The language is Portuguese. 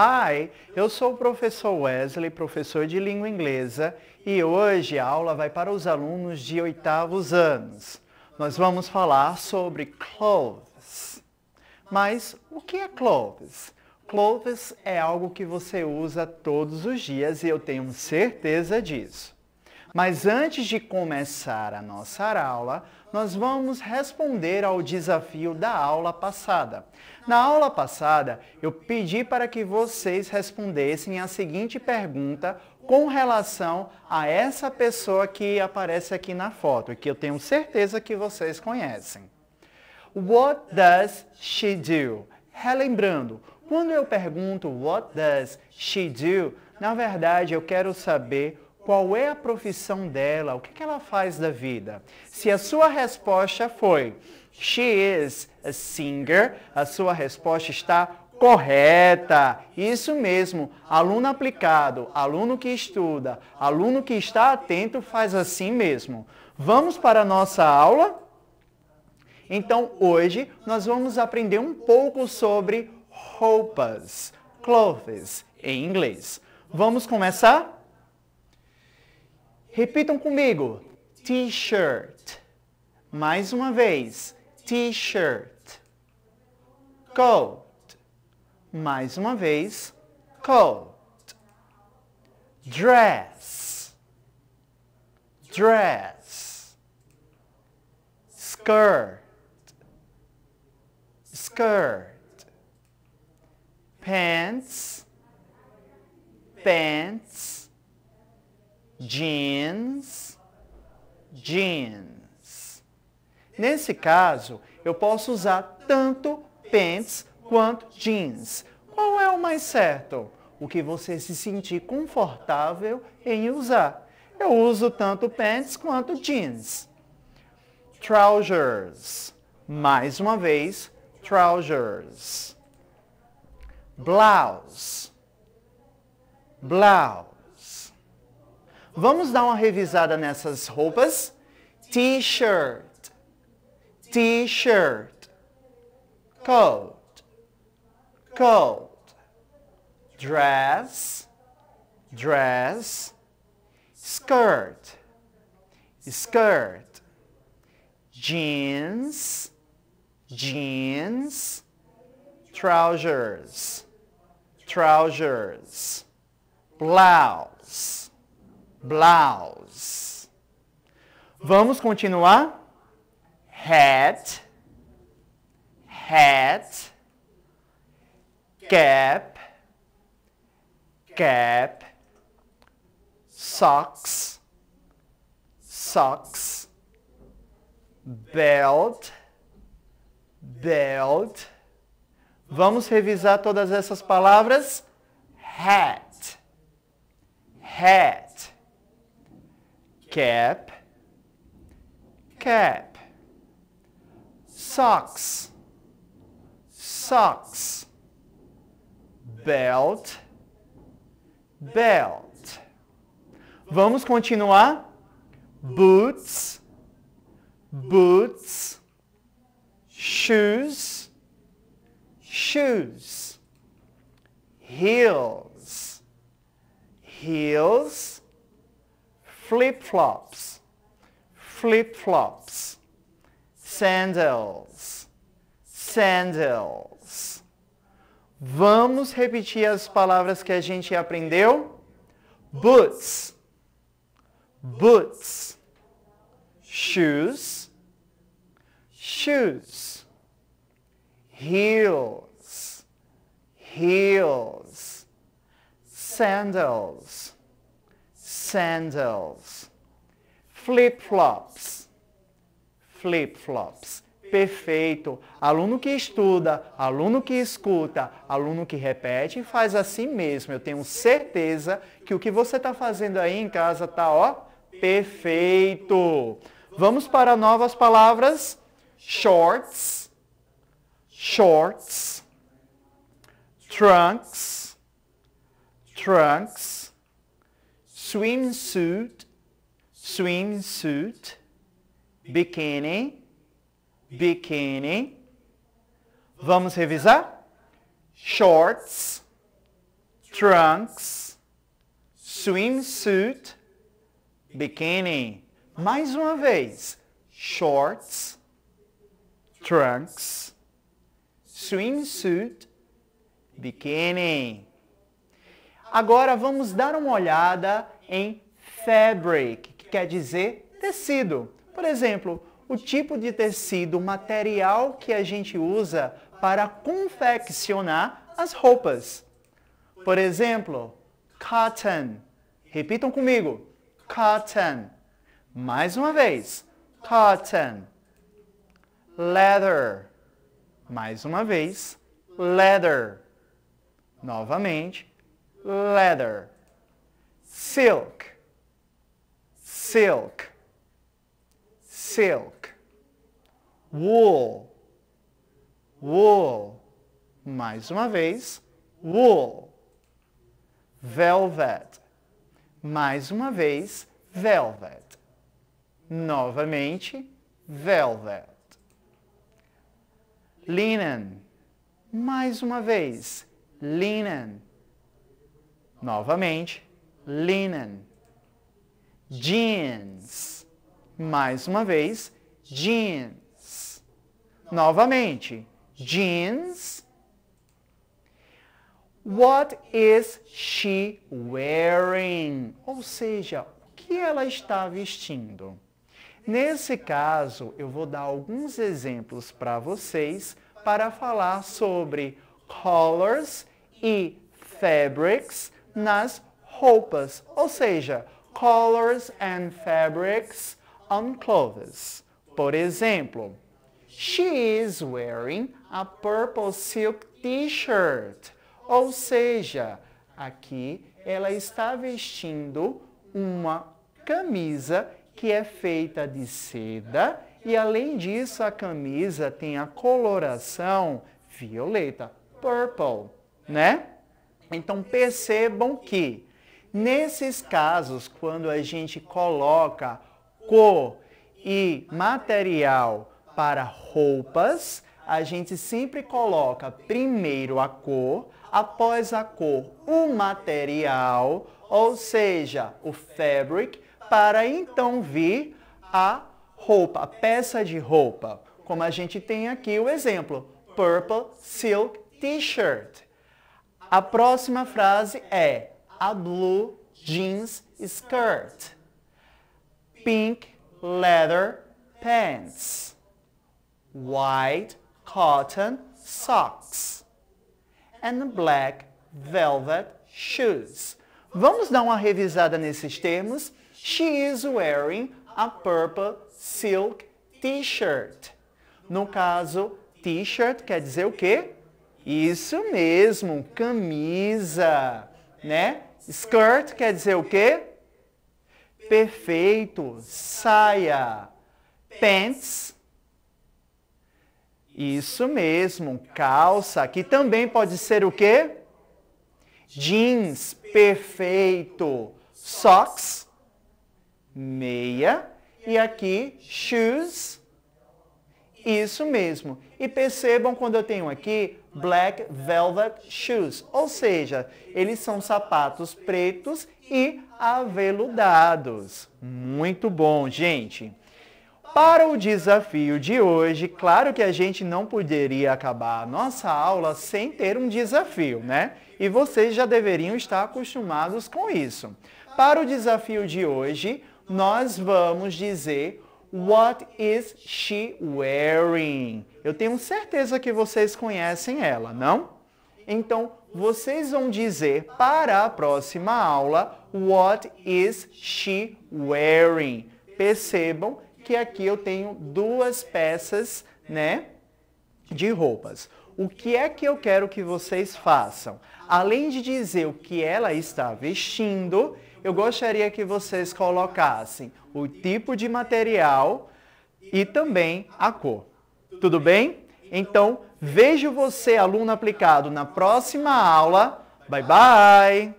Hi, eu sou o professor Wesley, professor de língua inglesa, e hoje a aula vai para os alunos de oitavos anos. Nós vamos falar sobre clothes. Mas o que é clothes? Clothes é algo que você usa todos os dias e eu tenho certeza disso. Mas antes de começar a nossa aula, nós vamos responder ao desafio da aula passada. Na aula passada, eu pedi para que vocês respondessem a seguinte pergunta com relação a essa pessoa que aparece aqui na foto, que eu tenho certeza que vocês conhecem. What does she do? Relembrando, quando eu pergunto what does she do, na verdade eu quero saber qual é a profissão dela, o que, ela faz da vida. Se a sua resposta foi She is a singer, a sua resposta está correta. Isso mesmo, aluno aplicado, aluno que estuda, aluno que está atento faz assim mesmo. Vamos para a nossa aula? Então, hoje nós vamos aprender um pouco sobre roupas, clothes em inglês. Vamos começar? Repitam comigo. T-shirt. Mais uma vez. T-shirt. Coat. Mais uma vez. Coat. Dress. Dress. Skirt. Skirt. Pants. Pants jeans, jeans. Nesse caso, eu posso usar tanto pants quanto jeans. Qual é o mais certo? O que você se sentir confortável em usar. Eu uso tanto pants quanto jeans. Trousers. Mais uma vez, trousers. Blouse. Blouse. Vamos dar uma revisada nessas roupas. T-shirt, T-shirt, coat, coat, dress, dress, skirt, skirt, jeans, jeans, trousers, trousers, blouse, blouse. Vamos continuar? Hat, hat, cap, cap, socks, socks, belt, belt. Vamos revisar todas essas palavras? Hat, hat cap, cap, socks, socks, belt, belt. Vamos continuar? Boots, boots, shoes, shoes, heels, heels, flip-flops, flip-flops, sandals, sandals. Vamos repetir as palavras que a gente aprendeu? Boots, boots, shoes, shoes, heels, heels, sandals, sandals. Flip-flops. Flip-flops. Perfeito. Aluno que estuda, aluno que escuta, aluno que repete, faz assim mesmo. Eu tenho certeza que o que você está fazendo aí em casa está, ó, perfeito. Vamos para novas palavras. Shorts. Shorts. Trunks. Trunks swimsuit, swimsuit, biquíni, biquíni. Vamos revisar? Shorts, trunks, swimsuit, biquíni. Mais uma vez. Shorts, trunks, swimsuit, biquíni. Agora vamos dar uma olhada em fabric, que quer dizer tecido. Por exemplo, o tipo de tecido, material que a gente usa para confeccionar as roupas. Por exemplo, cotton. Repitam comigo. Cotton. Mais uma vez. Cotton. Leather. Mais uma vez. Leather. Novamente. Leather silk, silk, silk, wool, wool, mais uma vez, wool, velvet, mais uma vez, velvet, novamente, velvet, linen, mais uma vez, linen, novamente, linen. Jeans. Mais uma vez, jeans. Novamente, jeans. What is she wearing? Ou seja, o que ela está vestindo? Nesse caso, eu vou dar alguns exemplos para vocês para falar sobre colors e fabrics nas roupas, ou seja, colors and fabrics on clothes. Por exemplo, she is wearing a purple silk t-shirt. Ou seja, aqui ela está vestindo uma camisa que é feita de seda e além disso a camisa tem a coloração violeta, purple, né? Então percebam que Nesses casos, quando a gente coloca co e material para roupas, a gente sempre coloca primeiro a cor, após a cor o material, ou seja, o fabric, para então vir a roupa, a peça de roupa. Como a gente tem aqui o exemplo, purple silk t-shirt. A próxima frase é a blue jeans skirt, pink leather pants, white cotton socks, and black velvet shoes. Vamos dar uma revisada nesses termos. She is wearing a purple silk t-shirt. No caso, t-shirt quer dizer o quê? Isso mesmo, camisa, né? Skirt quer dizer o quê? Perfeito. Saia. Pants. Isso mesmo, calça, que também pode ser o quê? Jeans, perfeito. Socks, meia. E aqui, shoes, isso mesmo. E percebam quando eu tenho aqui Black Velvet Shoes, ou seja, eles são sapatos pretos e aveludados. Muito bom, gente. Para o desafio de hoje, claro que a gente não poderia acabar a nossa aula sem ter um desafio, né? E vocês já deveriam estar acostumados com isso. Para o desafio de hoje, nós vamos dizer What is she wearing? Eu tenho certeza que vocês conhecem ela, não? Então, vocês vão dizer para a próxima aula What is she wearing? Percebam que aqui eu tenho duas peças, né, de roupas. O que é que eu quero que vocês façam? Além de dizer o que ela está vestindo, eu gostaria que vocês colocassem o tipo de material e também a cor. Tudo bem? Então, vejo você, aluno aplicado, na próxima aula. Bye, bye!